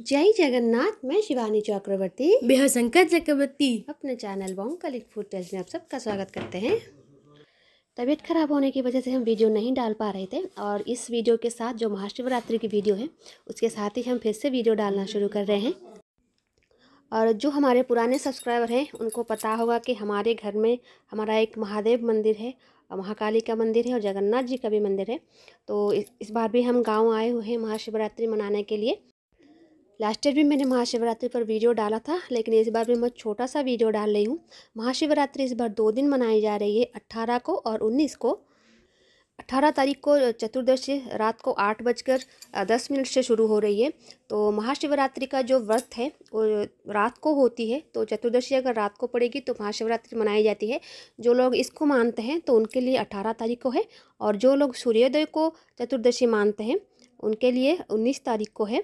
जय जगन्नाथ मैं शिवानी चक्रवर्ती बेहशंकर चक्रवर्ती अपने चैनल बॉन्ग कलिक फूड टेस्ट में आप सबका स्वागत करते हैं तबीयत खराब होने की वजह से हम वीडियो नहीं डाल पा रहे थे और इस वीडियो के साथ जो महाशिवरात्रि की वीडियो है उसके साथ ही हम फिर से वीडियो डालना शुरू कर रहे हैं और जो हमारे पुराने सब्सक्राइबर हैं उनको पता होगा कि हमारे घर में हमारा एक महादेव मंदिर है महाकाली का मंदिर है और जगन्नाथ जी का भी मंदिर है तो इस बार भी हम गांव आए हुए हैं महाशिवरात्रि मनाने के लिए लास्ट ईयर भी मैंने महाशिवरात्रि पर वीडियो डाला था लेकिन इस बार भी मैं छोटा सा वीडियो डाल रही हूँ महाशिवरात्रि इस बार दो दिन मनाई जा रही है अट्ठारह को और उन्नीस को अट्ठारह तारीख को चतुर्दशी रात को आठ बजकर दस मिनट से शुरू हो रही है तो महाशिवरात्रि का जो व्रत है वो रात को होती है तो चतुर्दशी अगर रात को पड़ेगी तो महाशिवरात्रि मनाई जाती है जो लोग इसको मानते हैं तो उनके लिए अट्ठारह तारीख को है और जो लोग सूर्योदय को चतुर्दशी मानते हैं उनके लिए उन्नीस तारीख को है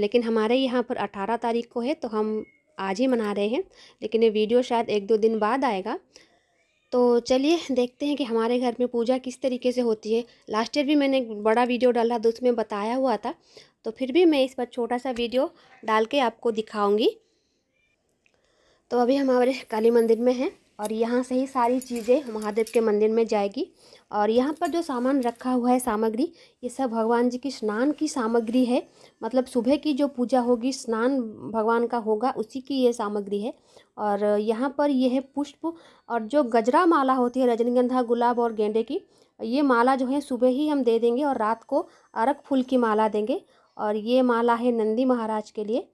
लेकिन हमारे यहाँ पर अठारह तारीख को है तो हम आज ही मना रहे हैं लेकिन ये वीडियो शायद एक दो दिन बाद आएगा तो चलिए देखते हैं कि हमारे घर में पूजा किस तरीके से होती है लास्ट ईयर भी मैंने एक बड़ा वीडियो डाला तो उसमें बताया हुआ था तो फिर भी मैं इस पर छोटा सा वीडियो डाल के आपको दिखाऊंगी तो अभी हमारे काली मंदिर में हैं और यहाँ से ही सारी चीज़ें महादेव के मंदिर में जाएगी और यहाँ पर जो सामान रखा हुआ है सामग्री ये सब भगवान जी की स्नान की सामग्री है मतलब सुबह की जो पूजा होगी स्नान भगवान का होगा उसी की ये सामग्री है और यहाँ पर ये है पुष्प और जो गजरा माला होती है रजनीगंधा गुलाब और गेंदे की ये माला जो है सुबह ही हम दे देंगे और रात को अरक फूल की माला देंगे और ये माला है नंदी महाराज के लिए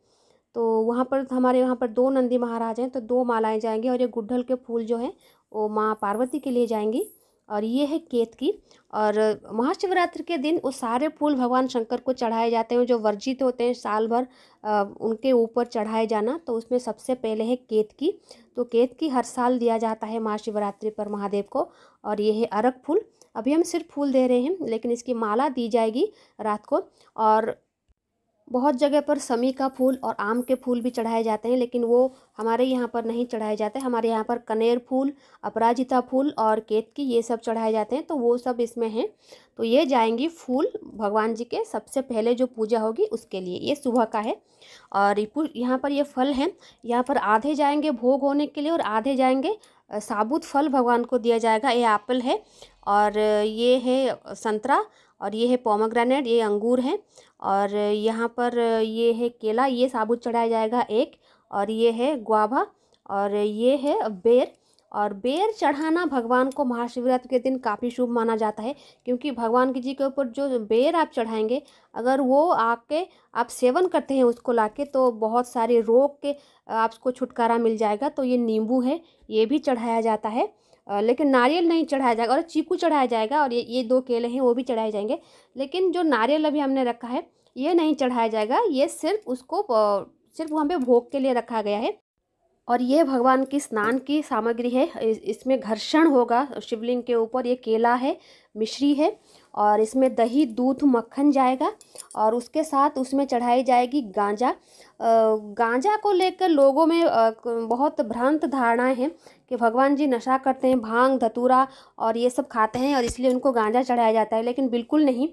तो वहाँ पर हमारे यहाँ पर दो नंदी महाराज हैं तो दो मालाएं जाएंगी और ये गुड्ढल के फूल जो हैं वो माँ पार्वती के लिए जाएंगी और ये है केत की और महाशिवरात्रि के दिन वो सारे फूल भगवान शंकर को चढ़ाए जाते हैं जो वर्जित होते हैं साल भर उनके ऊपर चढ़ाए जाना तो उसमें सबसे पहले है केत की तो केत की हर साल दिया जाता है महाशिवरात्रि पर महादेव को और ये है अरक फूल अभी हम सिर्फ फूल दे रहे हैं लेकिन इसकी माला दी जाएगी रात को और बहुत जगह पर समी का फूल और आम के फूल भी चढ़ाए जाते हैं लेकिन वो हमारे यहाँ पर नहीं चढ़ाए जाते हमारे यहाँ पर कनेर फूल अपराजिता फूल और केतकी ये सब चढ़ाए जाते हैं तो वो सब इसमें हैं तो ये जाएंगी फूल भगवान जी के सबसे पहले जो पूजा होगी उसके लिए ये सुबह का है और यहाँ पर ये फल हैं यहाँ पर आधे जाएंगे भोग होने के लिए और आधे जाएंगे साबुत फल भगवान को दिया जाएगा ये एप्पल है और ये है संतरा और ये है पोमाग्रेनेट ये अंगूर है और यहाँ पर ये है केला ये साबुत चढ़ाया जाएगा एक और ये है ग्वाभा और ये है बेर और बेर चढ़ाना भगवान को महाशिवरात्रि के दिन काफ़ी शुभ माना जाता है क्योंकि भगवान की जी के ऊपर जो बेर आप चढ़ाएंगे अगर वो आके आप सेवन करते हैं उसको लाके तो बहुत सारे रोग के आपको छुटकारा मिल जाएगा तो ये नींबू है ये भी चढ़ाया जाता है लेकिन नारियल नहीं चढ़ाया जाएगा और चीकू चढ़ाया जाएगा और ये ये दो केले हैं वो भी चढ़ाए जाएंगे लेकिन जो नारियल अभी हमने रखा है ये नहीं चढ़ाया जाएगा ये सिर्फ उसको सिर्फ वहाँ पे भोग के लिए रखा गया है और ये भगवान की स्नान की सामग्री है इसमें घर्षण होगा शिवलिंग के ऊपर ये केला है मिश्री है और इसमें दही दूध मक्खन जाएगा और उसके साथ उसमें चढ़ाई जाएगी गांजा गांजा को लेकर लोगों में बहुत भ्रांत धारणाएं हैं कि भगवान जी नशा करते हैं भांग धतूरा और ये सब खाते हैं और इसलिए उनको गांजा चढ़ाया जाता है लेकिन बिल्कुल नहीं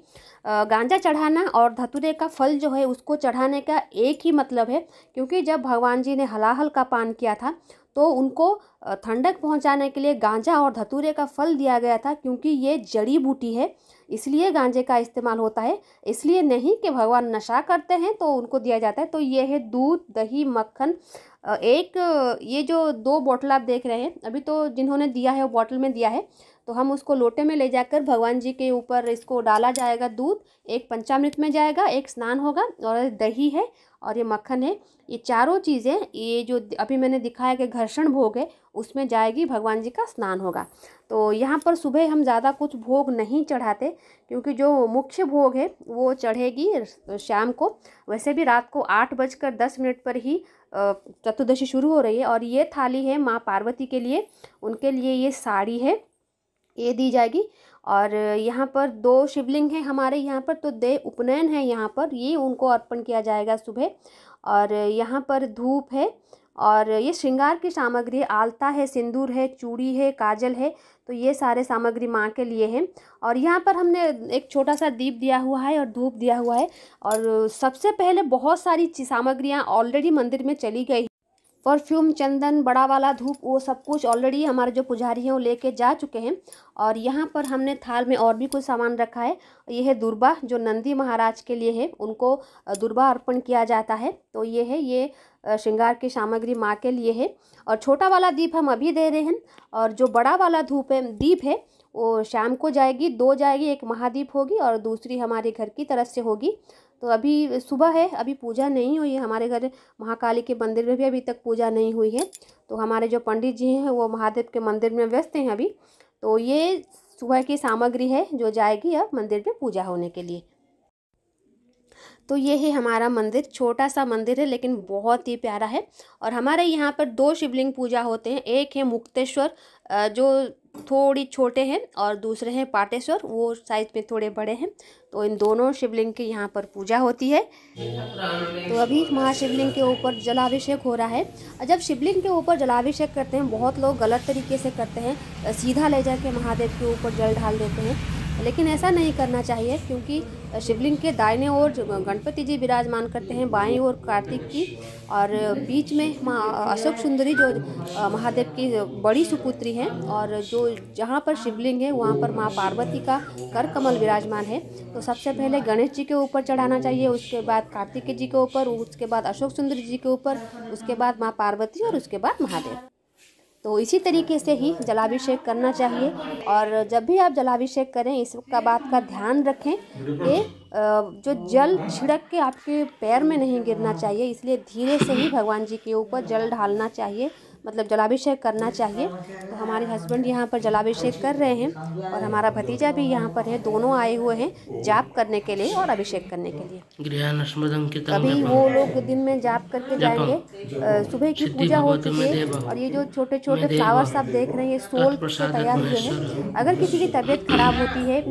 गांजा चढ़ाना और धतूरे का फल जो है उसको चढ़ाने का एक ही मतलब है क्योंकि जब भगवान जी ने हलाहल का पान किया था तो उनको ठंडक पहुंचाने के लिए गांजा और धतूरे का फल दिया गया था क्योंकि ये जड़ी बूटी है इसलिए गांजे का इस्तेमाल होता है इसलिए नहीं कि भगवान नशा करते हैं तो उनको दिया जाता है तो ये है दूध दही मक्खन एक ये जो दो बोतल आप देख रहे हैं अभी तो जिन्होंने दिया है वो बॉटल में दिया है तो हम उसको लोटे में ले जाकर भगवान जी के ऊपर इसको डाला जाएगा दूध एक पंचामृत में जाएगा एक स्नान होगा और दही है और ये मक्खन है ये चारों चीज़ें ये जो अभी मैंने दिखाया कि घर्षण भोग है उसमें जाएगी भगवान जी का स्नान होगा तो यहाँ पर सुबह हम ज़्यादा कुछ भोग नहीं चढ़ाते क्योंकि जो मुख्य भोग है वो चढ़ेगी शाम को वैसे भी रात को आठ बजकर दस मिनट पर ही चतुर्दशी शुरू हो रही है और ये थाली है माँ पार्वती के लिए उनके लिए ये साड़ी है ये दी जाएगी और यहाँ पर दो शिवलिंग हैं हमारे यहाँ पर तो दे उपनयन है यहाँ पर ये उनको अर्पण किया जाएगा सुबह और यहाँ पर धूप है और ये श्रृंगार की सामग्री आलता है सिंदूर है चूड़ी है काजल है तो ये सारे सामग्री माँ के लिए हैं और यहाँ पर हमने एक छोटा सा दीप दिया हुआ है और धूप दिया हुआ है और सबसे पहले बहुत सारी सामग्रियाँ ऑलरेडी मंदिर में चली गई परफ्यूम चंदन बड़ा वाला धूप वो सब कुछ ऑलरेडी हमारे जो पुजारी हैं वो लेके जा चुके हैं और यहाँ पर हमने थाल में और भी कुछ सामान रखा है ये है दुर्बा जो नंदी महाराज के लिए है उनको दुर्बा अर्पण किया जाता है तो ये है ये श्रृंगार की सामग्री माँ के लिए है और छोटा वाला दीप हम अभी दे रहे हैं और जो बड़ा वाला धूप है दीप है वो शाम को जाएगी दो जाएगी एक महादीप होगी और दूसरी हमारे घर की तरफ से होगी तो अभी सुबह है अभी पूजा नहीं हुई है हमारे घर महाकाली के मंदिर में भी अभी तक पूजा नहीं हुई है तो हमारे जो पंडित जी हैं वो महादेव के मंदिर में व्यस्त हैं अभी तो ये सुबह की सामग्री है जो जाएगी अब मंदिर में पूजा होने के लिए तो ये है हमारा मंदिर छोटा सा मंदिर है लेकिन बहुत ही प्यारा है और हमारे यहाँ पर दो शिवलिंग पूजा होते हैं एक है मुक्तेश्वर जो थोड़ी छोटे हैं और दूसरे हैं पाटेश्वर वो साइज में थोड़े बड़े हैं तो इन दोनों शिवलिंग की यहाँ पर पूजा होती है तो अभी महाशिवलिंग के ऊपर जलाभिषेक हो रहा है और जब शिवलिंग के ऊपर जलाभिषेक करते हैं बहुत लोग गलत तरीके से करते हैं सीधा ले जाके महादेव के ऊपर जल ढाल देते हैं लेकिन ऐसा नहीं करना चाहिए क्योंकि शिवलिंग के दाहिने ओर गणपति जी विराजमान करते हैं बाईं ओर कार्तिक की और बीच में माँ अशोक सुंदरी जो महादेव की बड़ी सुपुत्री है और जो जहाँ पर शिवलिंग है वहाँ पर माँ पार्वती का कर कमल विराजमान है तो सबसे पहले गणेश जी के ऊपर चढ़ाना चाहिए उसके बाद कार्तिक जी के ऊपर उसके बाद अशोक सुंदरी जी के ऊपर उसके बाद माँ पार्वती और उसके बाद महादेव तो इसी तरीके से ही जलाभिषेक करना चाहिए और जब भी आप जलाभिषेक करें इस का बात का ध्यान रखें कि जो जल छिड़क के आपके पैर में नहीं गिरना चाहिए इसलिए धीरे से ही भगवान जी के ऊपर जल ढालना चाहिए मतलब जलाभिषेक करना चाहिए तो हमारे हस्बैंड यहाँ पर जलाभिषेक कर रहे हैं और हमारा भतीजा भी यहाँ पर है दोनों आए हुए हैं जाप करने के लिए और अभिषेक करने के लिए अभी वो लोग दिन में जाप करके जाएंगे सुबह की पूजा हो चुकी है और ये जो छोटे छोटे फ्लावर्स आप देख रहे हैं सोल से तैयार हुए हैं अगर किसी की तबीयत खराब होती है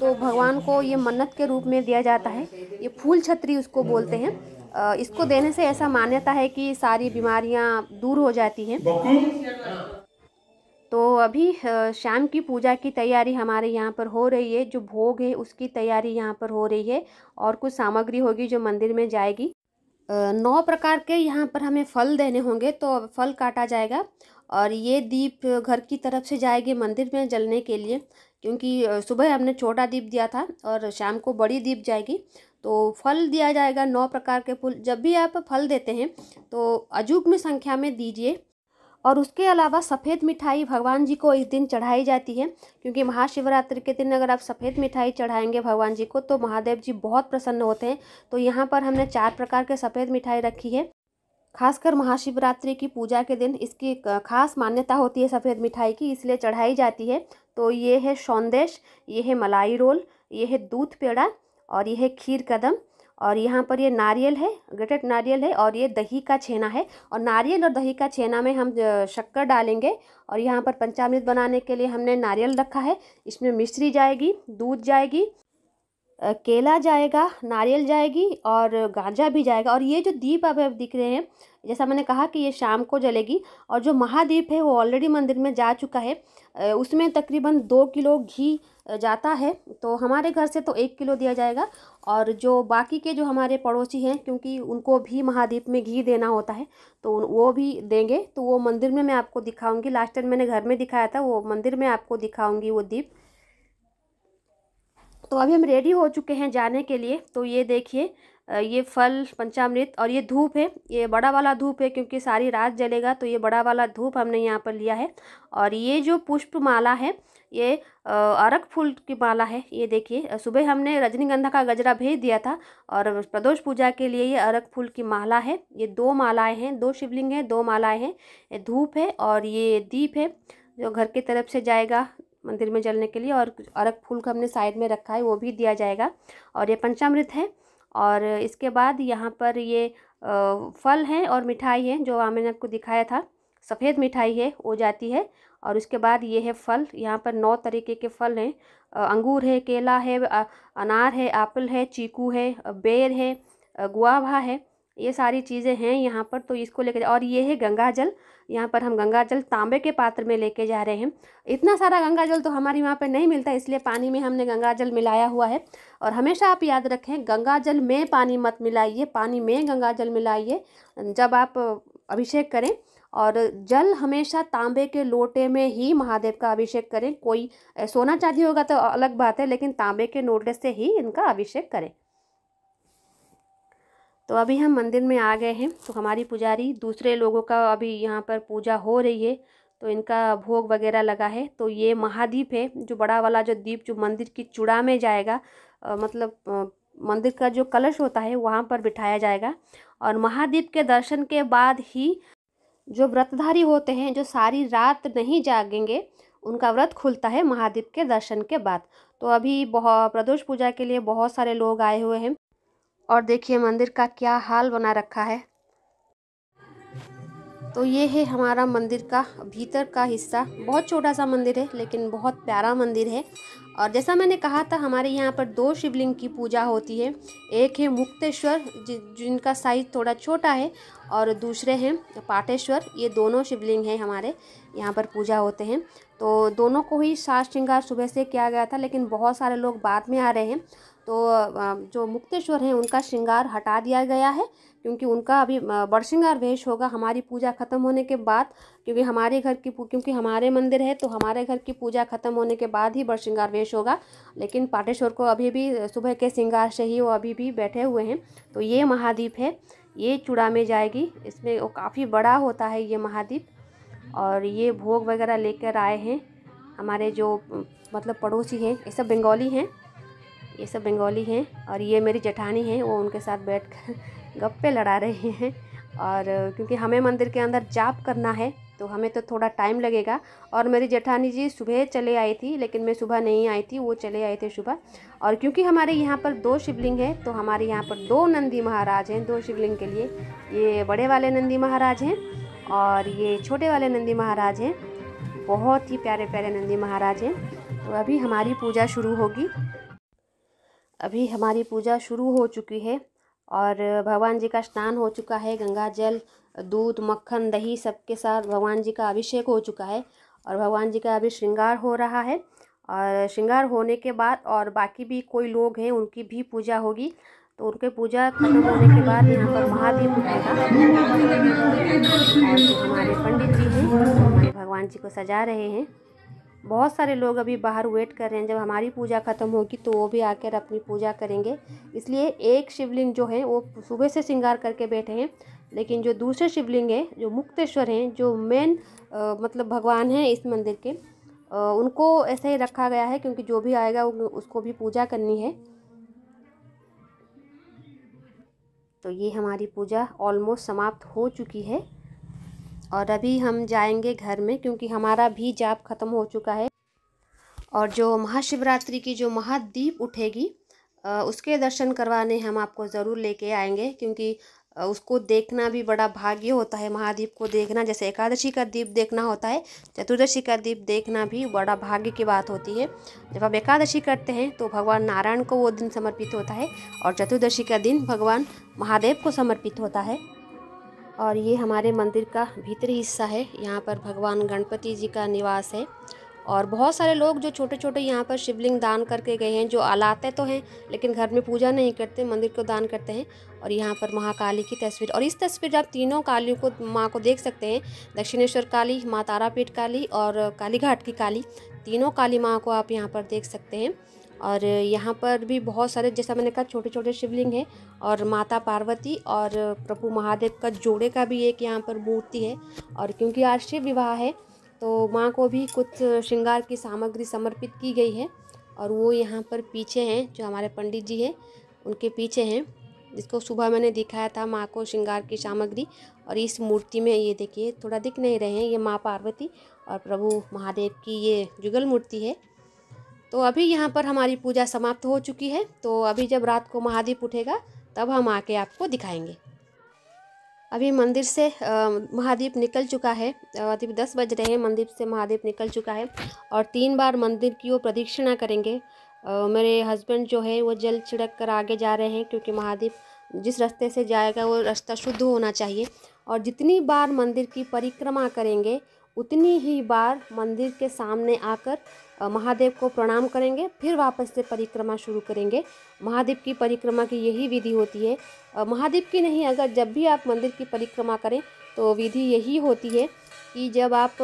तो भगवान को ये मन्नत के रूप में दिया जाता है ये फूल छतरी उसको बोलते हैं इसको देने से ऐसा मान्यता है कि सारी बीमारियां दूर हो जाती हैं तो अभी शाम की पूजा की तैयारी हमारे यहाँ पर हो रही है जो भोग है उसकी तैयारी यहाँ पर हो रही है और कुछ सामग्री होगी जो मंदिर में जाएगी नौ प्रकार के यहाँ पर हमें फल देने होंगे तो फल काटा जाएगा और ये दीप घर की तरफ से जाएगी मंदिर में जलने के लिए क्योंकि सुबह हमने छोटा दीप दिया था और शाम को बड़ी दीप जाएगी तो फल दिया जाएगा नौ प्रकार के फूल जब भी आप फल देते हैं तो में संख्या में दीजिए और उसके अलावा सफ़ेद मिठाई भगवान जी को इस दिन चढ़ाई जाती है क्योंकि महाशिवरात्रि के दिन अगर आप सफ़ेद मिठाई चढ़ाएंगे भगवान जी को तो महादेव जी बहुत प्रसन्न होते हैं तो यहाँ पर हमने चार प्रकार के सफ़ेद मिठाई रखी है खासकर महाशिवरात्रि की पूजा के दिन इसकी खास मान्यता होती है सफ़ेद मिठाई की इसलिए चढ़ाई जाती है तो ये है सौंदेश ये है मलाई रोल ये है दूध पेड़ा और यह है खीर कदम और यहाँ पर ये नारियल है ग्रेटेड नारियल है और ये दही का छेना है और नारियल और दही का छेना में हम शक्कर डालेंगे और यहाँ पर पंचामृत बनाने के लिए हमने नारियल रखा है इसमें मिश्री जाएगी दूध जाएगी केला जाएगा नारियल जाएगी और गांजा भी जाएगा और ये जो दीप अब दिख रहे हैं जैसा मैंने कहा कि ये शाम को जलेगी और जो महादीप है वो ऑलरेडी मंदिर में जा चुका है उसमें तकरीबन दो किलो घी जाता है तो हमारे घर से तो एक किलो दिया जाएगा और जो बाकी के जो हमारे पड़ोसी हैं क्योंकि उनको भी महादीप में घी देना होता है तो वो भी देंगे तो वो मंदिर में मैं आपको दिखाऊंगी लास्ट टाइम मैंने घर में दिखाया था वो मंदिर में आपको दिखाऊंगी वो दीप तो अभी हम रेडी हो चुके हैं जाने के लिए तो ये देखिए ये फल पंचामृत और ये धूप है ये बड़ा वाला धूप है क्योंकि सारी रात जलेगा तो ये बड़ा वाला धूप हमने यहाँ पर लिया है और ये जो पुष्प माला है ये अरक फूल की माला है ये देखिए सुबह हमने रजनीगंधा का गजरा भेज दिया था और प्रदोष पूजा के लिए ये अरक फूल की माला है ये दो मालाएँ हैं दो शिवलिंग हैं दो मालाएँ हैं धूप है और ये दीप है जो घर की तरफ से जाएगा मंदिर में जलने के लिए और अरक फूल को हमने साइड में रखा है वो भी दिया जाएगा और ये पंचामृत है और इसके बाद यहाँ पर ये फल हैं और मिठाई है जो मैंने आपको दिखाया था सफ़ेद मिठाई है वो जाती है और उसके बाद ये है फल यहाँ पर नौ तरीके के फल हैं अंगूर है केला है अनार है एप्पल है चीकू है बेर है गुआवा है ये सारी चीज़ें हैं यहाँ पर तो इसको लेकर और ये है गंगा जल यहाँ पर हम गंगा जल तांबे के पात्र में लेके जा रहे हैं इतना सारा गंगा जल तो हमारे वहाँ पर नहीं मिलता इसलिए पानी में हमने गंगा जल मिलाया हुआ है और हमेशा आप याद रखें गंगा जल में पानी मत मिलाइए पानी में गंगा जल मिलाइए जब आप अभिषेक करें और जल हमेशा तांबे के लोटे में ही महादेव का अभिषेक करें कोई सोना चांदी होगा तो अलग बात है लेकिन तांबे के लोटे से ही इनका अभिषेक करें तो अभी हम मंदिर में आ गए हैं तो हमारी पुजारी दूसरे लोगों का अभी यहाँ पर पूजा हो रही है तो इनका भोग वगैरह लगा है तो ये महादीप है जो बड़ा वाला जो दीप जो मंदिर की चूड़ा में जाएगा आ, मतलब आ, मंदिर का जो कलश होता है वहाँ पर बिठाया जाएगा और महादीप के दर्शन के बाद ही जो व्रतधारी होते हैं जो सारी रात नहीं जागेंगे उनका व्रत खुलता है महादीप के दर्शन के बाद तो अभी बहुत प्रदोष पूजा के लिए बहुत सारे लोग आए हुए हैं और देखिए मंदिर का क्या हाल बना रखा है तो ये है हमारा मंदिर का भीतर का हिस्सा बहुत छोटा सा मंदिर है लेकिन बहुत प्यारा मंदिर है और जैसा मैंने कहा था हमारे यहाँ पर दो शिवलिंग की पूजा होती है एक है मुक्तेश्वर जि, जिनका साइज थोड़ा छोटा है और दूसरे हैं पाटेश्वर ये दोनों शिवलिंग हैं हमारे यहाँ पर पूजा होते हैं तो दोनों को ही सात श्रृंगार सुबह से किया गया था लेकिन बहुत सारे लोग बाद में आ रहे हैं तो जो मुक्तेश्वर हैं उनका श्रृंगार हटा दिया गया है क्योंकि उनका अभी बड़श्रृंगार वेश होगा हमारी पूजा ख़त्म होने के बाद क्योंकि हमारे घर की क्योंकि हमारे मंदिर है तो हमारे घर की पूजा ख़त्म होने के बाद ही बड़श्रृंगार वेश होगा लेकिन पाटेश्वर को अभी भी सुबह के श्रृंगार से ही वो अभी भी बैठे हुए हैं तो ये महाद्वीप है ये चूड़ा में जाएगी इसमें वो काफ़ी बड़ा होता है ये महाद्वीप और ये भोग वगैरह लेकर आए हैं हमारे जो मतलब पड़ोसी हैं ये सब बंगाली हैं ये सब बंगाली हैं और ये मेरी जेठानी हैं वो उनके साथ बैठ कर गप्पे लड़ा रहे हैं और क्योंकि हमें मंदिर के अंदर जाप करना है तो हमें तो थोड़ा टाइम लगेगा और मेरी जेठानी जी सुबह चले आई थी लेकिन मैं सुबह नहीं आई थी वो चले आए थे सुबह और क्योंकि हमारे यहाँ पर दो शिवलिंग हैं तो हमारे यहाँ पर दो नंदी महाराज हैं दो शिवलिंग के लिए ये बड़े वाले नंदी महाराज हैं और ये छोटे वाले नंदी महाराज हैं बहुत ही प्यारे प्यारे नंदी महाराज हैं तो अभी हमारी पूजा शुरू होगी अभी हमारी पूजा शुरू हो चुकी है और भगवान जी का स्नान हो चुका है गंगा जल दूध मक्खन दही सबके साथ भगवान जी का अभिषेक हो चुका है और भगवान जी का अभी श्रृंगार हो रहा है और श्रृंगार होने के बाद और बाकी भी कोई लोग हैं उनकी भी पूजा होगी तो उनके पूजा खत्म होने के बाद यहाँ पर महादेव उठेगा हमारे पंडित जी हैं हमारे भगवान जी को सजा रहे हैं बहुत सारे लोग अभी बाहर वेट कर रहे हैं जब हमारी पूजा ख़त्म होगी तो वो भी आकर अपनी पूजा करेंगे इसलिए एक शिवलिंग जो है वो सुबह से श्रृंगार करके बैठे हैं लेकिन जो दूसरे शिवलिंग हैं जो मुक्तेश्वर हैं जो मेन मतलब भगवान हैं इस मंदिर के आ, उनको ऐसे ही रखा गया है क्योंकि जो भी आएगा उसको भी पूजा करनी है तो ये हमारी पूजा ऑलमोस्ट समाप्त हो चुकी है और अभी हम जाएंगे घर में क्योंकि हमारा भी जाप ख़त्म हो चुका है और जो महाशिवरात्रि की जो महादीप उठेगी उसके दर्शन करवाने हम आपको ज़रूर लेके आएंगे क्योंकि उसको देखना भी बड़ा भाग्य होता है महादीप को देखना जैसे एकादशी का दीप देखना होता है चतुर्दशी का दीप देखना भी बड़ा भाग्य की बात होती है जब आप एकादशी करते हैं तो भगवान नारायण को वो दिन समर्पित होता है और चतुर्दशी का दिन भगवान महादेव को समर्पित होता है और ये हमारे मंदिर का भीतरी हिस्सा है यहाँ पर भगवान गणपति जी का निवास है और बहुत सारे लोग जो छोटे छोटे यहाँ पर शिवलिंग दान करके गए हैं जो अलाते तो हैं लेकिन घर में पूजा नहीं करते मंदिर को दान करते हैं और यहाँ पर महाकाली की तस्वीर और इस तस्वीर आप तीनों कालियों को माँ को देख सकते हैं दक्षिणेश्वर काली माँ तारापीठ काली और कालीघाट की काली तीनों काली माँ को आप यहाँ पर देख सकते हैं और यहाँ पर भी बहुत सारे जैसा मैंने कहा छोटे छोटे शिवलिंग हैं और माता पार्वती और प्रभु महादेव का जोड़े का भी एक यहाँ पर मूर्ति है और क्योंकि आज शिव विवाह है तो माँ को भी कुछ श्रृंगार की सामग्री समर्पित की गई है और वो यहाँ पर पीछे हैं जो हमारे पंडित जी हैं उनके पीछे हैं जिसको सुबह मैंने दिखाया था माँ को श्रृंगार की सामग्री और इस मूर्ति में ये देखिए थोड़ा दिख नहीं रहे हैं ये माँ पार्वती और प्रभु महादेव की ये जुगल मूर्ति है तो अभी यहाँ पर हमारी पूजा समाप्त हो चुकी है तो अभी जब रात को महादीप उठेगा तब हम आके आपको दिखाएंगे अभी मंदिर से महादीप निकल चुका है अभी दस बज रहे हैं मंदिर से महादीप निकल चुका है और तीन बार मंदिर की वो प्रदक्षिणा करेंगे मेरे हस्बैंड जो है वो जल छिड़क कर आगे जा रहे हैं क्योंकि महादीप जिस रास्ते से जाएगा वो रास्ता शुद्ध होना चाहिए और जितनी बार मंदिर की परिक्रमा करेंगे उतनी ही बार मंदिर के सामने आकर महादेव को प्रणाम करेंगे फिर वापस से परिक्रमा शुरू करेंगे महादेव की परिक्रमा की यही विधि होती है महादेव की नहीं अगर जब भी आप मंदिर की परिक्रमा करें तो विधि यही होती है कि जब आप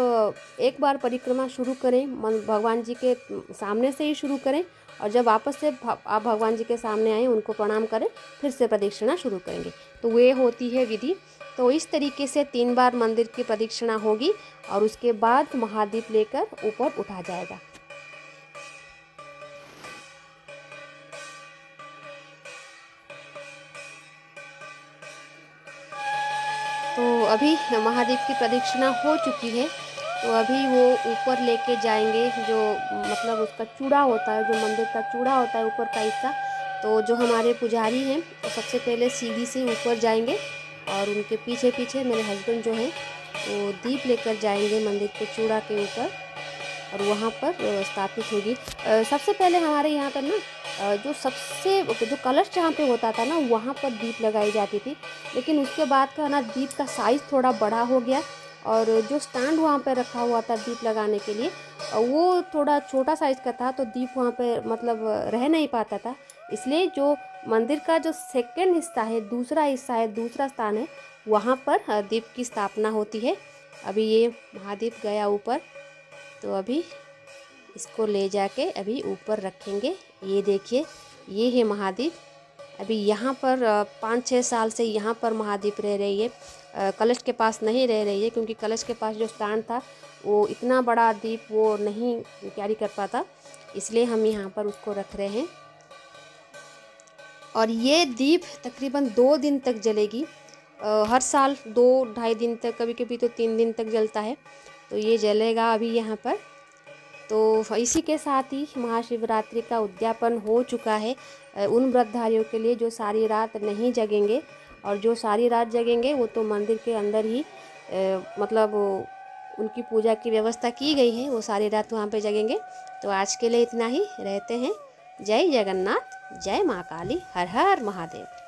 एक बार परिक्रमा शुरू करें भगवान जी के सामने से ही शुरू करें और जब वापस से आप भगवान जी के सामने आए उनको प्रणाम करें फिर से प्रदक्षिणा शुरू करेंगे तो वे होती है विधि तो इस तरीके से तीन बार मंदिर की प्रदीक्षिणा होगी और उसके बाद महादीप लेकर ऊपर उठा जाएगा तो अभी महादीप की प्रदीक्षिणा हो चुकी है तो अभी वो ऊपर लेके जाएंगे जो मतलब उसका चूड़ा होता है जो मंदिर का चूड़ा होता है ऊपर का हिस्सा तो जो हमारे पुजारी हैं वो सबसे पहले सीढ़ी से ऊपर जाएंगे और उनके पीछे पीछे मेरे हस्बैंड जो हैं वो दीप लेकर जाएंगे मंदिर के चूड़ा के ऊपर और वहाँ पर स्थापित होगी सबसे पहले हमारे यहाँ पर ना जो सबसे जो कलश जहाँ पे होता था ना वहाँ पर दीप लगाई जाती थी लेकिन उसके बाद का ना दीप का साइज़ थोड़ा बड़ा हो गया और जो स्टैंड वहाँ पर रखा हुआ था दीप लगाने के लिए वो थोड़ा छोटा साइज़ का था तो दीप वहाँ पर मतलब रह नहीं पाता था इसलिए जो मंदिर का जो सेकेंड हिस्सा है दूसरा हिस्सा है दूसरा स्थान है वहाँ पर दीप की स्थापना होती है अभी ये महादीप गया ऊपर तो अभी इसको ले जाके अभी ऊपर रखेंगे ये देखिए ये है महादीप अभी यहाँ पर पाँच छः साल से यहाँ पर महादीप रह रही है कलश के पास नहीं रह रही है क्योंकि कलश के पास जो स्थान था वो इतना बड़ा दीप वो नहीं कैरी कर पाता इसलिए हम यहाँ पर उसको रख रहे हैं और ये दीप तकरीबन दो दिन तक जलेगी आ, हर साल दो ढाई दिन तक कभी कभी तो तीन दिन तक जलता है तो ये जलेगा अभी यहाँ पर तो इसी के साथ ही महाशिवरात्रि का उद्यापन हो चुका है उन व्रतधारियों के लिए जो सारी रात नहीं जगेंगे और जो सारी रात जगेंगे वो तो मंदिर के अंदर ही ए, मतलब उनकी पूजा की व्यवस्था की गई है वो सारी रात वहाँ पे जगेंगे तो आज के लिए इतना ही रहते हैं जय जगन्नाथ जय माँ काली हर हर महादेव